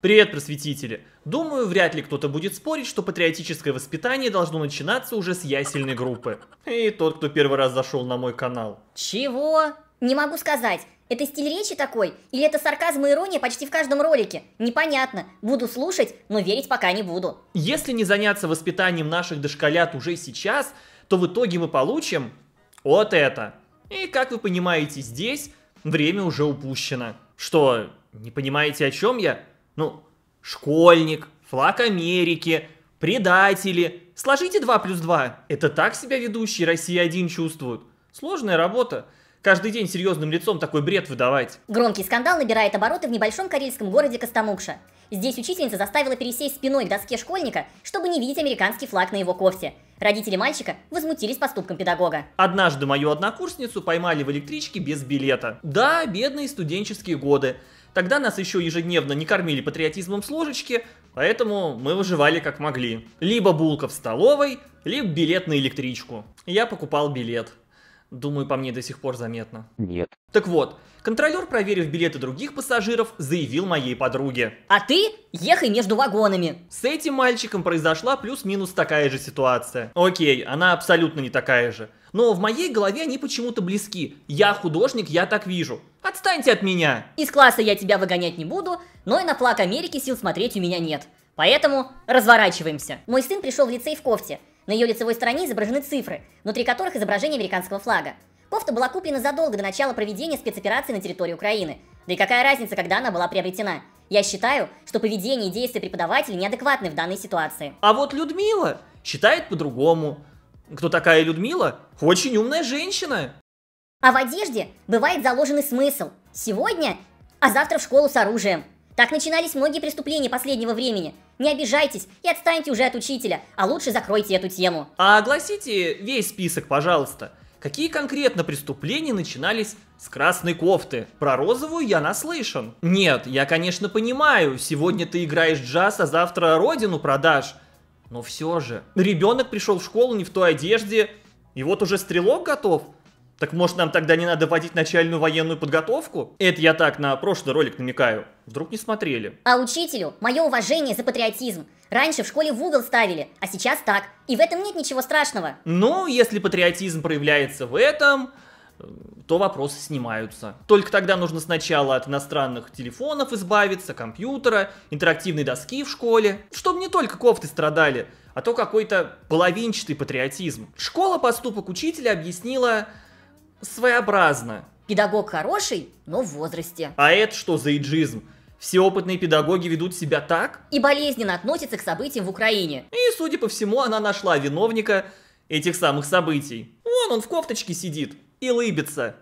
Привет, просветители! Думаю, вряд ли кто-то будет спорить, что патриотическое воспитание должно начинаться уже с ясельной группы. И тот, кто первый раз зашел на мой канал. Чего? Не могу сказать. Это стиль речи такой? Или это сарказм и ирония почти в каждом ролике? Непонятно. Буду слушать, но верить пока не буду. Если не заняться воспитанием наших дошколят уже сейчас, то в итоге мы получим вот это. И как вы понимаете здесь, время уже упущено. Что, не понимаете о чем я? Ну, школьник, флаг Америки, предатели. Сложите 2 плюс 2. Это так себя ведущие Россия один чувствуют. Сложная работа. Каждый день серьезным лицом такой бред выдавать. Громкий скандал набирает обороты в небольшом карельском городе Костомукша. Здесь учительница заставила пересесть спиной к доске школьника, чтобы не видеть американский флаг на его кофте. Родители мальчика возмутились поступком педагога. Однажды мою однокурсницу поймали в электричке без билета. Да, бедные студенческие годы. Тогда нас еще ежедневно не кормили патриотизмом с ложечки, поэтому мы выживали как могли. Либо булка в столовой, либо билет на электричку. Я покупал билет. Думаю, по мне до сих пор заметно. Нет. Так вот, контролер, проверив билеты других пассажиров, заявил моей подруге. А ты ехай между вагонами. С этим мальчиком произошла плюс-минус такая же ситуация. Окей, она абсолютно не такая же. Но в моей голове они почему-то близки. Я художник, я так вижу. Отстаньте от меня! Из класса я тебя выгонять не буду, но и на флаг Америки сил смотреть у меня нет. Поэтому разворачиваемся. Мой сын пришел в лицей в кофте. На ее лицевой стороне изображены цифры, внутри которых изображение американского флага. Кофта была куплена задолго до начала проведения спецоперации на территории Украины. Да и какая разница, когда она была приобретена? Я считаю, что поведение и действия преподавателей неадекватны в данной ситуации. А вот Людмила считает по-другому. Кто такая Людмила? Очень умная женщина. А в одежде бывает заложенный смысл. Сегодня, а завтра в школу с оружием. Так начинались многие преступления последнего времени. Не обижайтесь и отстаньте уже от учителя, а лучше закройте эту тему. А огласите весь список, пожалуйста. Какие конкретно преступления начинались с красной кофты? Про розовую я наслышан. Нет, я, конечно, понимаю, сегодня ты играешь джаз, а завтра родину продашь. Но все же, ребенок пришел в школу не в той одежде, и вот уже стрелок готов – так может нам тогда не надо вводить начальную военную подготовку? Это я так на прошлый ролик намекаю. Вдруг не смотрели. А учителю мое уважение за патриотизм. Раньше в школе в угол ставили, а сейчас так. И в этом нет ничего страшного. Ну, если патриотизм проявляется в этом, то вопросы снимаются. Только тогда нужно сначала от иностранных телефонов избавиться, компьютера, интерактивной доски в школе, чтобы не только кофты страдали, а то какой-то половинчатый патриотизм. Школа поступок учителя объяснила своеобразно. Педагог хороший, но в возрасте. А это что за иджизм? Все опытные педагоги ведут себя так? И болезненно относятся к событиям в Украине. И, судя по всему, она нашла виновника этих самых событий. Вон он в кофточке сидит и лыбится.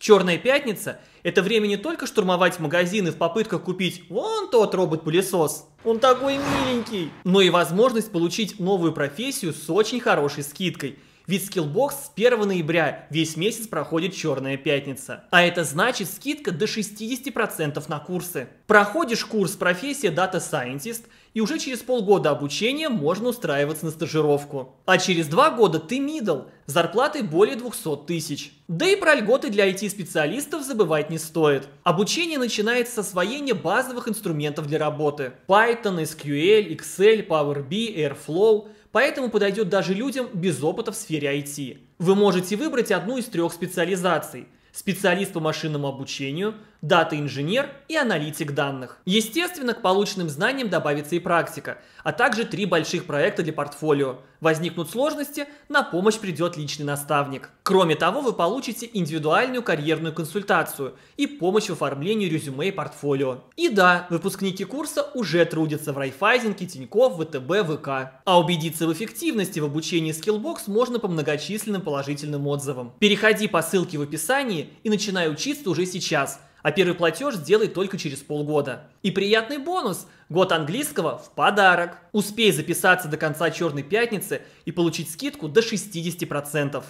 Черная пятница – это время не только штурмовать магазины в попытках купить вон тот робот-пылесос, он такой миленький, но и возможность получить новую профессию с очень хорошей скидкой. Ведь скиллбокс с 1 ноября весь месяц проходит Черная Пятница. А это значит скидка до 60% на курсы. Проходишь курс профессия Data Scientist – и уже через полгода обучения можно устраиваться на стажировку. А через два года ты мидл, зарплаты более 200 тысяч. Да и про льготы для IT-специалистов забывать не стоит. Обучение начинается с освоения базовых инструментов для работы. Python, SQL, Excel, Power BI, Airflow – поэтому подойдет даже людям без опыта в сфере IT. Вы можете выбрать одну из трех специализаций – специалист по машинному обучению, дата-инженер и аналитик данных. Естественно, к полученным знаниям добавится и практика, а также три больших проекта для портфолио. Возникнут сложности, на помощь придет личный наставник. Кроме того, вы получите индивидуальную карьерную консультацию и помощь в оформлении резюме и портфолио. И да, выпускники курса уже трудятся в Райфайзенке, Тинькофф, ВТБ, ВК. А убедиться в эффективности в обучении Skillbox можно по многочисленным положительным отзывам. Переходи по ссылке в описании и начинай учиться уже сейчас – а первый платеж сделай только через полгода. И приятный бонус – год английского в подарок. Успей записаться до конца Черной Пятницы и получить скидку до 60%.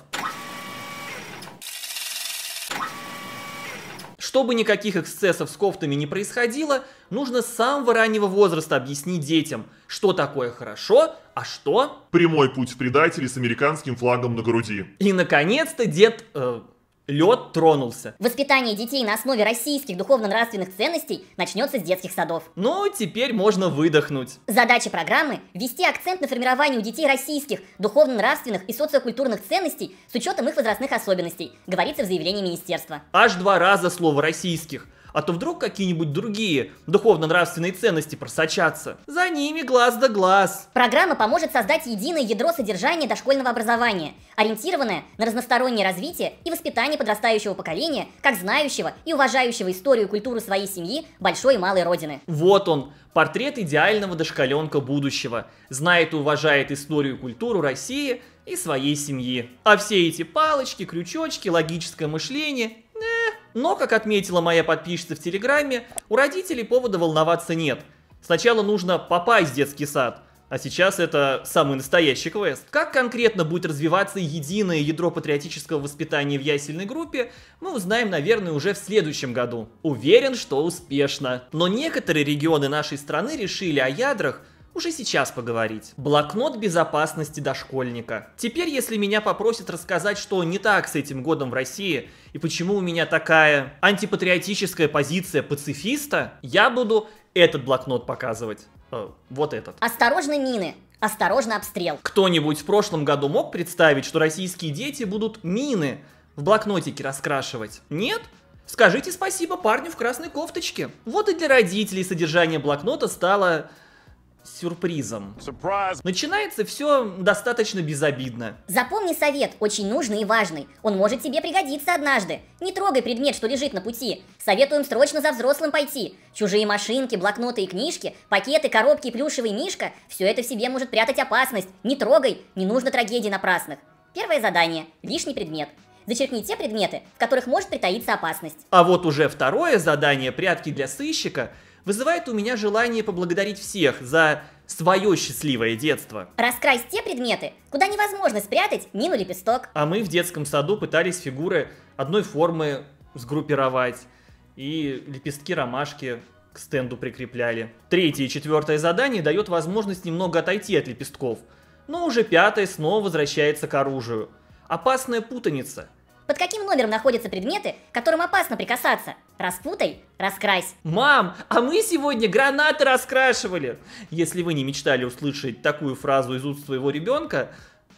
Чтобы никаких эксцессов с кофтами не происходило, нужно с самого раннего возраста объяснить детям, что такое хорошо, а что... Прямой путь в предатели с американским флагом на груди. И, наконец-то, дед... Э, Лед тронулся. Воспитание детей на основе российских духовно-нравственных ценностей начнется с детских садов. Ну, теперь можно выдохнуть. Задача программы – вести акцент на формировании у детей российских духовно-нравственных и социокультурных ценностей с учетом их возрастных особенностей, говорится в заявлении министерства. Аж два раза слово «российских» а то вдруг какие-нибудь другие духовно-нравственные ценности просочатся. За ними глаз да глаз. Программа поможет создать единое ядро содержания дошкольного образования, ориентированное на разностороннее развитие и воспитание подрастающего поколения, как знающего и уважающего историю и культуру своей семьи, большой и малой родины. Вот он, портрет идеального дошкаленка будущего. Знает и уважает историю и культуру России и своей семьи. А все эти палочки, крючочки, логическое мышление но, как отметила моя подписчица в Телеграме, у родителей повода волноваться нет. Сначала нужно попасть в детский сад, а сейчас это самый настоящий квест. Как конкретно будет развиваться единое ядро патриотического воспитания в ясельной группе, мы узнаем, наверное, уже в следующем году. Уверен, что успешно. Но некоторые регионы нашей страны решили о ядрах – уже сейчас поговорить. Блокнот безопасности дошкольника. Теперь, если меня попросят рассказать, что не так с этим годом в России, и почему у меня такая антипатриотическая позиция пацифиста, я буду этот блокнот показывать. Э, вот этот. Осторожно, мины. Осторожно, обстрел. Кто-нибудь в прошлом году мог представить, что российские дети будут мины в блокнотике раскрашивать? Нет? Скажите спасибо парню в красной кофточке. Вот и для родителей содержание блокнота стало сюрпризом. Surprise. Начинается все достаточно безобидно. Запомни совет, очень нужный и важный. Он может тебе пригодиться однажды. Не трогай предмет, что лежит на пути. Советуем срочно за взрослым пойти. Чужие машинки, блокноты и книжки, пакеты, коробки плюшевый мишка – все это в себе может прятать опасность. Не трогай, не нужно трагедий напрасных. Первое задание – лишний предмет. Зачеркни те предметы, в которых может притаиться опасность. А вот уже второе задание «Прятки для сыщика» вызывает у меня желание поблагодарить всех за свое счастливое детство. Раскрась те предметы, куда невозможно спрятать мину лепесток. А мы в детском саду пытались фигуры одной формы сгруппировать и лепестки ромашки к стенду прикрепляли. Третье и четвертое задание дает возможность немного отойти от лепестков, но уже пятое снова возвращается к оружию. Опасная путаница. Под каким номером находятся предметы, которым опасно прикасаться? Распутай, раскрась. Мам, а мы сегодня гранаты раскрашивали. Если вы не мечтали услышать такую фразу из уст своего ребенка,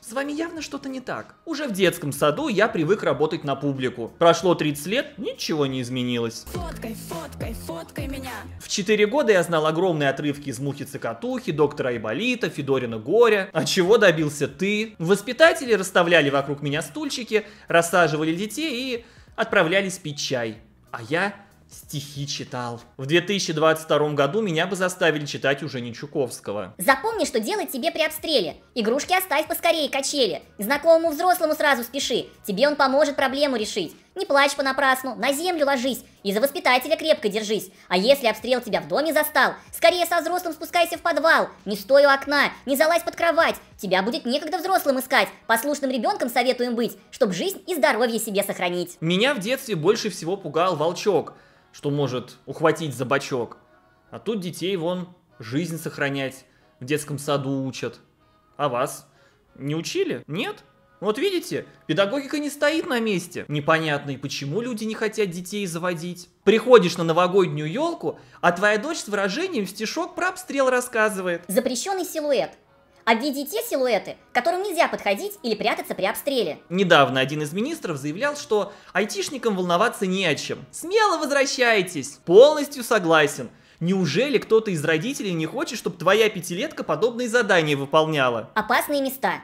с вами явно что-то не так. Уже в детском саду я привык работать на публику. Прошло 30 лет, ничего не изменилось. Фоткай, фоткай, фоткай меня. В 4 года я знал огромные отрывки из «Мухи Цикатухи», «Доктора Айболита», «Федорина Горя». А чего добился ты? Воспитатели расставляли вокруг меня стульчики, рассаживали детей и отправлялись пить чай а я стихи читал. В 2022 году меня бы заставили читать уже не Чуковского. Запомни, что делать тебе при обстреле. Игрушки оставь поскорее, качели. К знакомому взрослому сразу спеши. Тебе он поможет проблему решить. Не плачь понапрасну, на землю ложись и за воспитателя крепко держись. А если обстрел тебя в доме застал, скорее со взрослым спускайся в подвал. Не стой у окна, не залазь под кровать. Тебя будет некогда взрослым искать. Послушным ребенком советуем быть, чтобы жизнь и здоровье себе сохранить. Меня в детстве больше всего пугал волчок, что может ухватить за бочок. А тут детей вон жизнь сохранять в детском саду учат. А вас? Не учили? Нет? Ну, вот видите, педагогика не стоит на месте. Непонятно и почему люди не хотят детей заводить. Приходишь на новогоднюю елку, а твоя дочь с выражением стишок про обстрел рассказывает. Запрещенный силуэт. Обведи а те силуэты, которым нельзя подходить или прятаться при обстреле. Недавно один из министров заявлял, что айтишникам волноваться не о чем. Смело возвращайтесь. Полностью согласен. Неужели кто-то из родителей не хочет, чтобы твоя пятилетка подобные задания выполняла? Опасные места.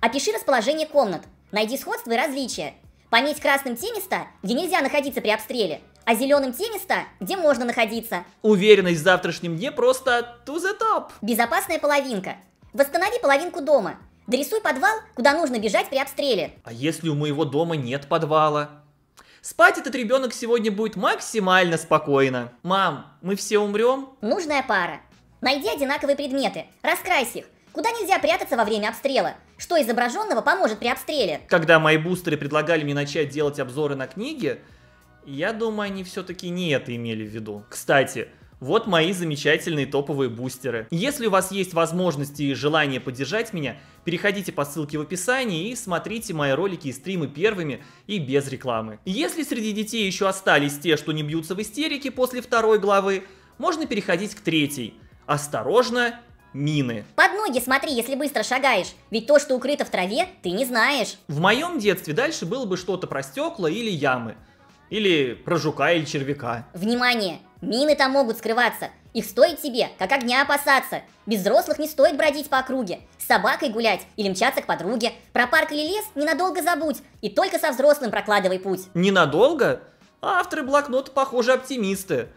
Опиши расположение комнат. Найди сходства и различия. Пометь красным те места, где нельзя находиться при обстреле, а зеленым те места, где можно находиться. Уверенность в завтрашнем дне просто to the top. Безопасная половинка. Восстанови половинку дома. Дорисуй подвал, куда нужно бежать при обстреле. А если у моего дома нет подвала? Спать этот ребенок сегодня будет максимально спокойно. Мам, мы все умрем? Нужная пара. Найди одинаковые предметы, раскрась их. Куда нельзя прятаться во время обстрела? что изображенного поможет при обстреле. Когда мои бустеры предлагали мне начать делать обзоры на книги, я думаю, они все-таки не это имели в виду. Кстати, вот мои замечательные топовые бустеры. Если у вас есть возможности и желание поддержать меня, переходите по ссылке в описании и смотрите мои ролики и стримы первыми и без рекламы. Если среди детей еще остались те, что не бьются в истерике после второй главы, можно переходить к третьей. Осторожно мины. Под ноги смотри, если быстро шагаешь, ведь то, что укрыто в траве, ты не знаешь. В моем детстве дальше было бы что-то про стекла или ямы. Или про жука или червяка. Внимание! Мины там могут скрываться. Их стоит тебе, как огня опасаться. Без взрослых не стоит бродить по округе, с собакой гулять или мчаться к подруге. Про парк или лес ненадолго забудь и только со взрослым прокладывай путь. Ненадолго? Авторы блокнота, похоже, оптимисты.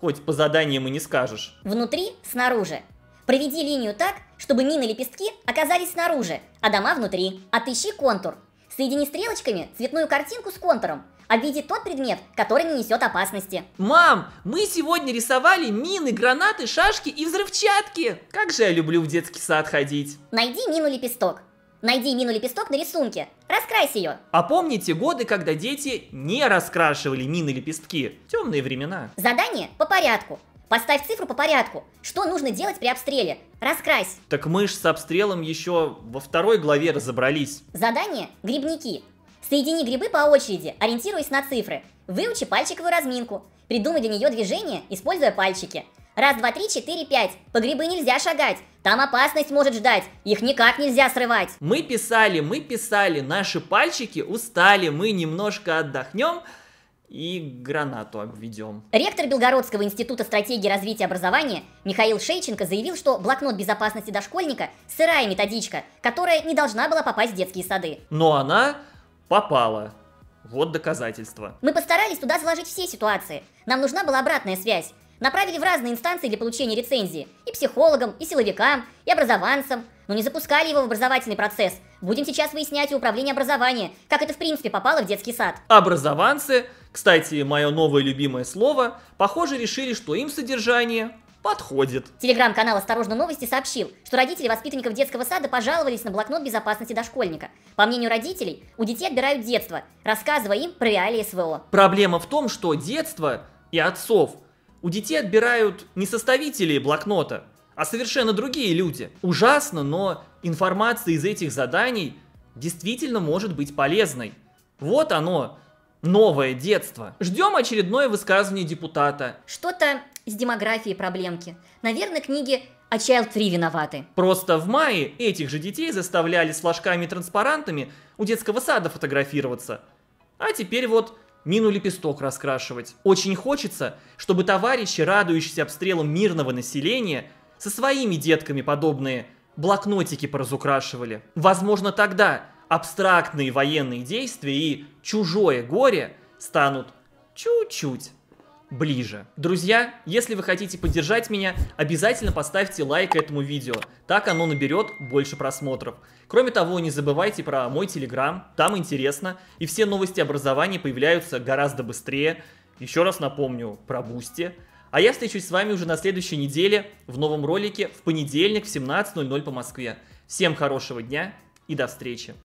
Хоть по заданиям и не скажешь. Внутри, снаружи. Проведи линию так, чтобы мины лепестки оказались снаружи, а дома внутри. Отыщи контур. Соедини стрелочками цветную картинку с контуром. Обведи тот предмет, который не несет опасности. Мам, мы сегодня рисовали мины, гранаты, шашки и взрывчатки. Как же я люблю в детский сад ходить. Найди мину лепесток. Найди мину лепесток на рисунке. Раскрась ее. А помните годы, когда дети не раскрашивали мины лепестки? Темные времена. Задание по порядку. Поставь цифру по порядку. Что нужно делать при обстреле? Раскрась. Так мы ж с обстрелом еще во второй главе разобрались. Задание «Грибники». Соедини грибы по очереди, ориентируясь на цифры. Выучи пальчиковую разминку. Придумай для нее движение, используя пальчики. Раз, два, три, четыре, пять. По грибы нельзя шагать. Там опасность может ждать. Их никак нельзя срывать. Мы писали, мы писали. Наши пальчики устали. Мы немножко отдохнем, и гранату обведем. Ректор Белгородского института стратегии развития образования Михаил Шейченко заявил, что блокнот безопасности дошкольника – сырая методичка, которая не должна была попасть в детские сады. Но она попала. Вот доказательства. Мы постарались туда заложить все ситуации. Нам нужна была обратная связь. Направили в разные инстанции для получения рецензии. И психологам, и силовикам, и образованцам. Но не запускали его в образовательный процесс. Будем сейчас выяснять у управления образования, как это в принципе попало в детский сад. Образованцы кстати, мое новое любимое слово, похоже, решили, что им содержание подходит. Телеграм-канал «Осторожно новости» сообщил, что родители воспитанников детского сада пожаловались на блокнот безопасности дошкольника. По мнению родителей, у детей отбирают детство, рассказывая им про реалии СВО. Проблема в том, что детство и отцов у детей отбирают не составители блокнота, а совершенно другие люди. Ужасно, но информация из этих заданий действительно может быть полезной. Вот оно, новое детство. Ждем очередное высказывание депутата. Что-то с демографией проблемки. Наверное, книги о Child 3 виноваты. Просто в мае этих же детей заставляли с флажками-транспарантами у детского сада фотографироваться. А теперь вот мину лепесток раскрашивать. Очень хочется, чтобы товарищи, радующиеся обстрелом мирного населения, со своими детками подобные блокнотики поразукрашивали. Возможно, тогда абстрактные военные действия и чужое горе станут чуть-чуть ближе. Друзья, если вы хотите поддержать меня, обязательно поставьте лайк этому видео, так оно наберет больше просмотров. Кроме того, не забывайте про мой телеграм, там интересно, и все новости образования появляются гораздо быстрее. Еще раз напомню про Бусти. А я встречусь с вами уже на следующей неделе в новом ролике в понедельник в 17.00 по Москве. Всем хорошего дня и до встречи!